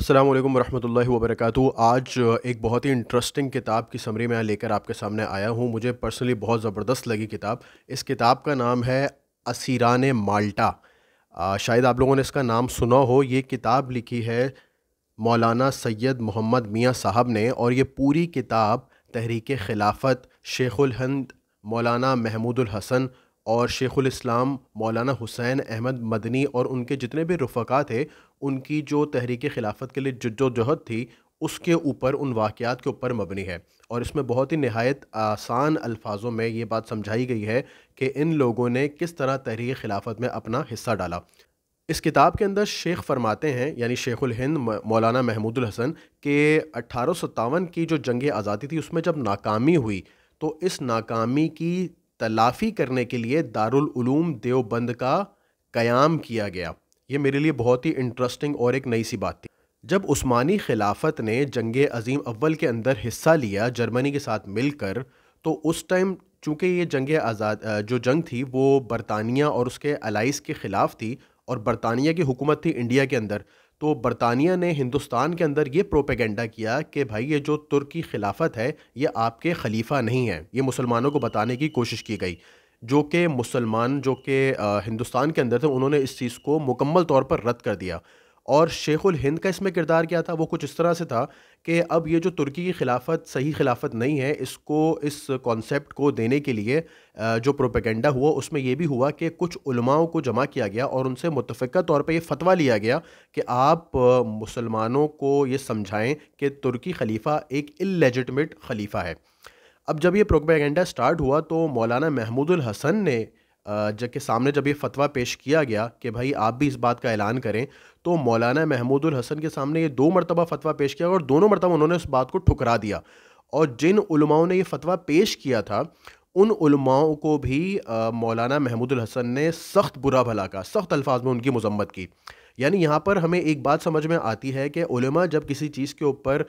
अस्सलाम वालेकुम वरहमतुल्लाहि वबरकू आज एक बहुत ही इंटरेस्टिंग किताब की समरी मैं लेकर आपके सामने आया हूँ मुझे पर्सनली बहुत ज़बरदस्त लगी किताब इस किताब का नाम है असीरान माल्टा आ, शायद आप लोगों ने इसका नाम सुना हो ये किताब लिखी है मौलाना सैयद मोहम्मद मियाँ साहब ने और ये पूरी किताब तहरीक खिलाफत शेखुल हंद मौलाना महमूद महमूदुल हसन और शेखुल इस्लाम मौलाना हुसैन अहमद मदनी और उनके जितने भी रफक़ा थे उनकी जो तहरीक खिलाफत के लिए जद्दोजहद थी उसके ऊपर उन वाक़ात के ऊपर मबनी है और इसमें बहुत ही नहायत आसान अल्फाजों में ये बात समझाई गई है कि इन लोगों ने किस तरह तहरीक खिलाफत में अपना हिस्सा डाला इस किताब के अंदर शेख फरमाते हैं यानी शेखुल हिंद मौलाना महमूदुल हसन के अट्ठारह की जो जंग आज़ादी थी उसमें जब नाकामी हुई तो इस नाकामी की तलाफ़ी करने के लिए दारुल देवबंद का क़याम किया गया ये मेरे लिए बहुत ही इंटरेस्टिंग और एक नई सी बात थी जब उस्मानी खिलाफत ने जंग अजीम अव्वल के अंदर हिस्सा लिया जर्मनी के साथ मिलकर तो उस टाइम चूँकि ये जंग आज़ाद जो जंग थी वो बरतानिया और उसके अलाइस के ख़िलाफ़ थी और बरतानिया की हुकूमत थी इंडिया के अंदर तो बरतानिया ने हिंदुस्तान के अंदर ये प्रोपेगेंडा किया कि भाई ये जो तुर्की खिलाफत है ये आपके खलीफा नहीं है ये मुसलमानों को बताने की कोशिश की गई जो कि मुसलमान जो कि हिंदुस्तान के अंदर थे उन्होंने इस चीज़ को मुकम्मल तौर पर रद्द कर दिया और शेखुल हिंद का इसमें किरदार क्या था वो कुछ इस तरह से था कि अब ये जो तुर्की की खिलाफत सही खिलाफत नहीं है इसको इस कॉन्सेप्ट को देने के लिए जो प्रोपेगेंडा हुआ उसमें यह भी हुआ कि कुछ उलमाओं को जमा किया गया और उनसे मुतफ़ा तौर पर यह फतवा लिया गया कि आप मुसलमानों को ये समझाएं कि तुर्की खलीफा एक इलेजिटमेट खलीफा है अब जब ये प्रोपेगेंडा स्टार्ट हुआ तो मौलाना महमूदुल हसन ने जब के सामने जब ये फतवा पेश किया गया कि भाई आप भी इस बात का ऐलान करें तो मौलाना महमूदुल हसन के सामने ये दो मरतबा फतवा पेश किया और दोनों मरतबा उन्होंने उस बात को ठुकरा दिया और जिन उलमाओं ने ये फतवा पेश किया था उन उलमाओं को भी मौलाना महमूदुल हसन ने सख्त बुरा भला कहा सख्त अल्फाज में उनकी मजम्मत की यानी यहाँ पर हमें एक बात समझ में आती है कि उलमा जब किसी चीज़ के ऊपर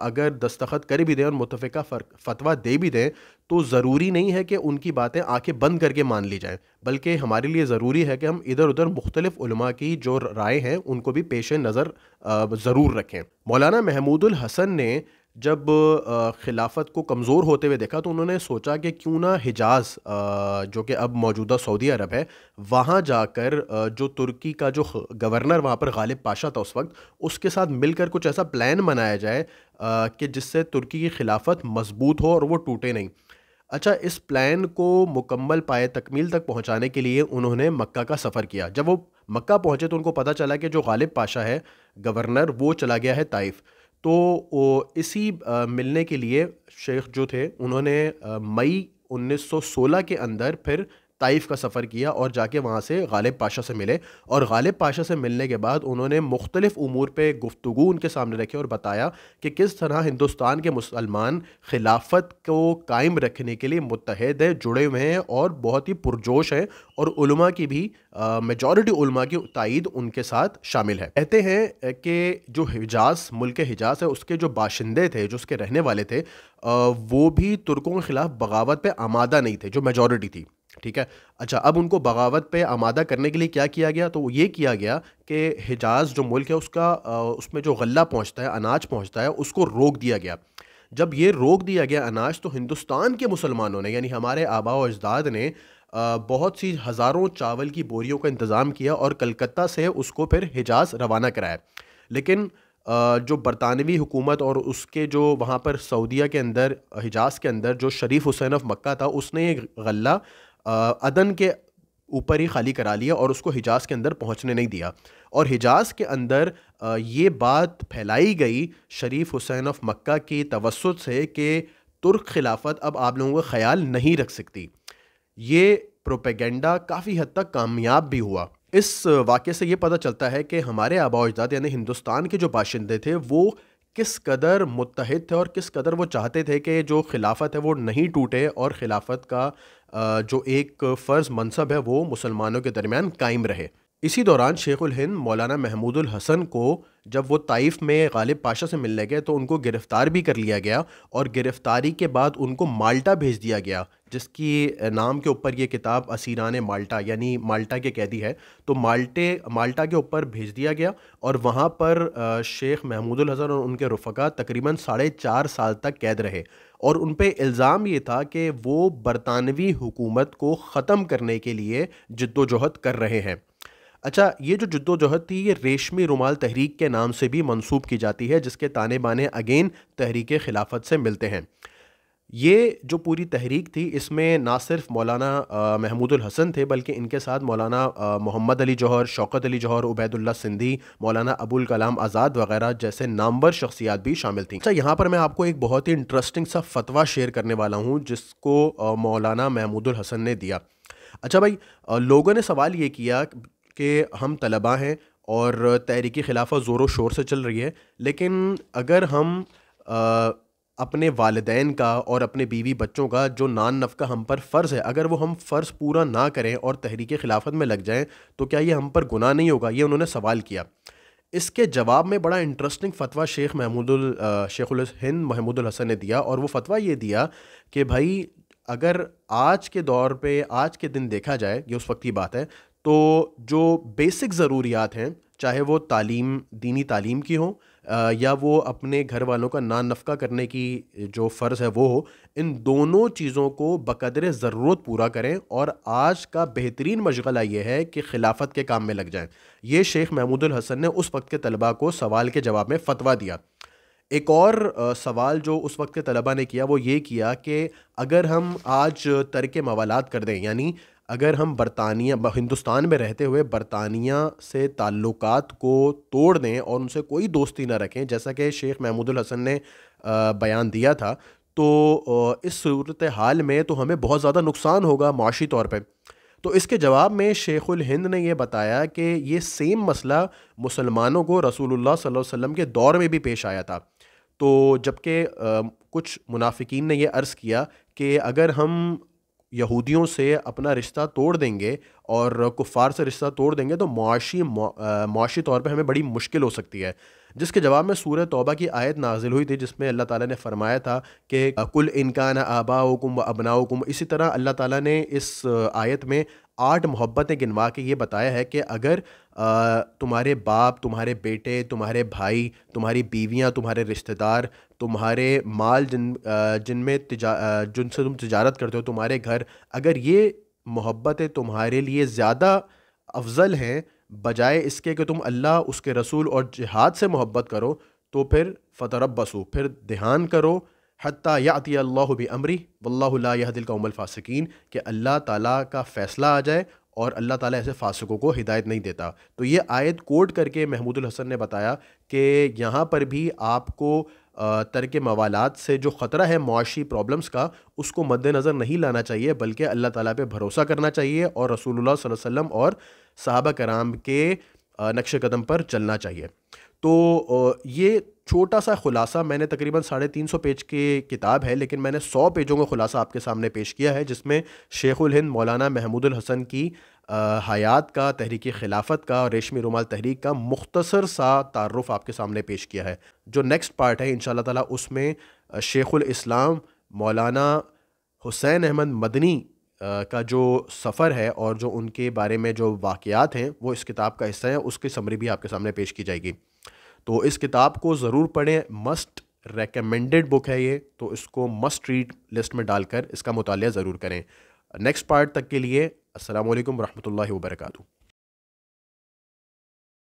अगर दस्तखत कर भी दें और मुतफ़ा फतवा दे भी दें तो ज़रूरी नहीं है कि उनकी बातें आंखें बंद करके मान ली जाएँ बल्कि हमारे लिए ज़रूरी है कि हम इधर उधर मुख्तलिफ़ा की जो राय हैं उनको भी पेश नज़र ज़रूर रखें मौलाना महमूदुल हसन ने जब खिलाफत को कमज़ोर होते हुए देखा तो उन्होंने सोचा कि क्यों ना हिजाज़ जो कि अब मौजूदा सऊदी अरब है वहाँ जाकर जो तुर्की का जो गवर्नर वहाँ पर गालिब पाशा था उस वक्त उसके साथ मिलकर कुछ ऐसा प्लान बनाया जाए कि जिससे तुर्की की खिलाफत मजबूत हो और वो टूटे नहीं अच्छा इस प्लान को मुकम्मल पाए तकमील तक पहुँचाने के लिए उन्होंने मक्का का सफ़र किया जब वो मक्का पहुँचे तो उनको पता चला कि जो गालिब पाशा है गवर्नर वो चला गया है ताइफ़ तो इसी मिलने के लिए शेख जो थे उन्होंने मई 1916 के अंदर फिर ताइफ का सफ़र किया और जाके वहाँ से गालिब पाशा से मिले और गालिब पाशा से मिलने के बाद उन्होंने मुख्तलिफ़ उमूर पर गुफ्तु उनके सामने रखे और बताया कि किस तरह हिंदुस्तान के मुसलमान खिलाफत को कायम रखने के लिए मुतहद है जुड़े हुए हैं और बहुत ही पुरजोश हैं और की भी मेजॉरिटी उलमा की तइद उनके साथ शामिल है कहते हैं कि जो हिजाज मुल्क हिजाज है उसके जो बाशिंदे थे जो उसके रहने वाले थे वो भी तुर्कों के ख़िलाफ़ बगावत पर आमादा नहीं थे जो मेजॉरिटी थी ठीक है अच्छा अब उनको बगावत पे आमादा करने के लिए क्या किया गया तो ये किया गया कि हिजाज जो मुल्क है उसका उसमें जो गला पहुंचता है अनाज पहुंचता है उसको रोक दिया गया जब ये रोक दिया गया अनाज तो हिंदुस्तान के मुसलमानों ने यानी हमारे आबा अजदाद ने बहुत सी हज़ारों चावल की बोरियों का इंतज़ाम किया और कलकत्ता से उसको फिर हिजाज रवाना कराया लेकिन जो बरतानवी हुकूमत और उसके जो वहाँ पर सऊदिया के अंदर हिजाज के अंदर जो शरीफ हुसैन ऑफ मक्का था उसने ये गला अदन के ऊपर ही खाली करा लिया और उसको हिजाज के अंदर पहुंचने नहीं दिया और हिजाज के अंदर ये बात फैलाई गई शरीफ हुसैन ऑफ मक्का की तवसत से कि तुर्क खिलाफत अब आप लोगों का ख्याल नहीं रख सकती ये प्रोपेगेंडा काफ़ी हद तक कामयाब भी हुआ इस वाक़े से ये पता चलता है कि हमारे आबाजाद यानी हिंदुस्तान के जो बाशिंदे थे वो किस कदर मुतहद थे और किस कदर वो चाहते थे कि जो खिलाफत है वो नहीं टूटे और खिलाफत का जो एक फ़र्ज़ मनसब है वो मुसलमानों के दरमियान कायम रहे इसी दौरान शेख हिंद मौलाना महमूदुल हसन को जब वो ताइफ में गालिब पाशा से मिलने गए तो उनको गिरफ़्तार भी कर लिया गया और गिरफ़्तारी के बाद उनको माल्टा भेज दिया गया जिसकी नाम के ऊपर ये किताब असीरान माल्टा यानी माल्टा के कैदी है तो माल्टे माल्टा के ऊपर भेज दिया गया और वहाँ पर शेख महमूदुल हसन और उनके रुफका तकरीबन साढ़े चार साल तक कैद रहे और उन पर इल्ज़ाम ये था कि वो बरतानवी हुकूमत को ख़त्म करने के लिए जद्दोजहद कर रहे हैं अच्छा ये जो जद्दोजहद थी ये रेशमी रुमाल तहरीक के नाम से भी मनसूब की जाती है जिसके ताने बाने अगेन तहरीक खिलाफत से मिलते हैं ये जो पूरी तहरीक थी इसमें ना सिर्फ मौलाना महमूदुल हसन थे बल्कि इनके साथ मौलाना मोहम्मद अली जौहर शौकत अली जौहर उबैदुल्ला सिंधी मौलाना अबुल कलाम आज़ाद वगैरह जैसे नामवर शख्सियात भी शामिल थी अच्छा यहाँ पर मैं आपको एक बहुत ही इंटरेस्टिंग सा फतवा शेयर करने वाला हूँ जिसको मौलाना महमूदुल हसन ने दिया अच्छा भाई लोगों ने सवाल ये किया कि हम तलबा हैं और तहरीक खिलाफ ज़ोर शोर से चल रही है लेकिन अगर हम आ, अपने वालदेन का और अपने बीवी बच्चों का जो नान नफ का हम पर फ़र्ज़ है अगर वो हम फ़र्ज़ पूरा ना करें और तहरीक खिलाफत में लग जाएं तो क्या ये हम पर गुनाह नहीं होगा ये उन्होंने सवाल किया इसके जवाब में बड़ा इंटरेस्टिंग फ़तवा शेख महमूदुल शेख हिंद महमूदुल हसन ने दिया और वो फ़तवा ये दिया कि भाई अगर आज के दौर पे आज के दिन देखा जाए ये उस वक्त की बात है तो जो बेसिक ज़रूरियात हैं चाहे वो तालीम दीनी तालीम की हो या वो अपने घर वालों का ना नफका करने की जो फ़र्ज़ है वो हो इन दोनों चीज़ों को बकदर ज़रूरत पूरा करें और आज का बेहतरीन मशगला ये है कि खिलाफत के काम में लग जाएं ये शेख महमूदुल हसन ने उस वक्त के तलबा को सवाल के जवाब में फ़तवा दिया एक और सवाल जो उस वक्त के तलबा ने किया वो ये किया कि अगर हम आज तर के मवालात कर दें यानी अगर हम बरतानिया हिंदुस्तान में रहते हुए बरतानिया से ताल्लुक़ को तोड़ दें और उनसे कोई दोस्ती ना रखें जैसा कि शेख महमूदुल हसन ने बयान दिया था तो इस सूरत हाल में तो हमें बहुत ज़्यादा नुकसान होगा माशी तौर पर तो इसके जवाब में शेखुल हिंद ने यह बताया कि ये सेम मसला मुसलमानों को रसूलुल्लाह सल्लल्लाहु अलैहि वसल्लम के दौर में भी पेश आया था तो जबकि कुछ मुनाफिकीन ने यह अर्ज़ किया कि अगर हम यहूदियों से अपना रिश्ता तोड़ देंगे और कुफ़ार से रिश्ता तोड़ देंगे तो मुआशी मुआशी तौर पे हमें बड़ी मुश्किल हो सकती है जिसके जवाब में सूर तौबा की आयत नाजिल हुई थी जिसमें अल्लाह ताला ने फरमाया था कि कुल इनकान आबाकुम व अबनाकुम इसी तरह अल्लाह ताला ने इस आयत में आठ मोहब्बतें गिनवा के ये बताया है कि अगर तुम्हारे बाप तुम्हारे बेटे तुम्हारे भाई तुम्हारी बीवियाँ तुम्हारे रिश्तेदार तुम्हारे माल जिन जिनमें जिनसे तुम तजारत करते हो तुम्हारे घर अगर ये मोहब्बतें तुम्हारे लिए ज़्यादा अफजल हैं बजाय इसके कि तुम अल्लाह उसके रसूल और जिहाद से मोहब्बत करो तो फिर फ़तरब बसू फिर ध्यान करो हती याती अल्लाह बमरी वल्लादिल का उमल फ़ासिकीन कि अल्लाह ताला का फ़ैसला आ जाए और अल्लाह ताला ऐसे फासकों को हिदायत नहीं देता तो ये आयत कोट करके महमूदुल हसन ने बताया कि यहाँ पर भी आपको तरक मवालात से जो ख़तरा है मुआशी प्रॉब्लम्स का उसको मद्दनज़र नहीं लाना चाहिए बल्कि अल्लाह ताला पे भरोसा करना चाहिए और रसूलुल्लाह सल्लल्लाहु अलैहि वसल्लम और सहाबा कराम के नक्श कदम पर चलना चाहिए तो ये छोटा सा खुलासा मैंने तकरीबन साढ़े तीन सौ पेज की किताब है लेकिन मैंने सौ पेजों का खुलासा आपके सामने पेश किया है जिसमें शेखुल हिंद मौलाना महमूदुल हसन की हयात का तहरीक खिलाफत का और रेशमी रुमाल तहरीक का मुख्तसर सा तारफ़ आपके सामने पेश किया है जो नेक्स्ट पार्ट है इन ताला उसमें शेखुल इस्लाम मौलाना हुसैन अहमद मदनी का जो सफ़र है और जो उनके बारे में जो वाक़ हैं वो इस किताब का हिस्सा है उसकी समरी भी आपके सामने पेश की जाएगी तो इस किताब को ज़रूर पढ़ें मस्ट रेकमेंडेड बुक है ये तो इसको मस्ट रीड लिस्ट में डालकर इसका मुताल ज़रूर करें नेक्स्ट पार्ट तक के लिए असल वरहमल वर्का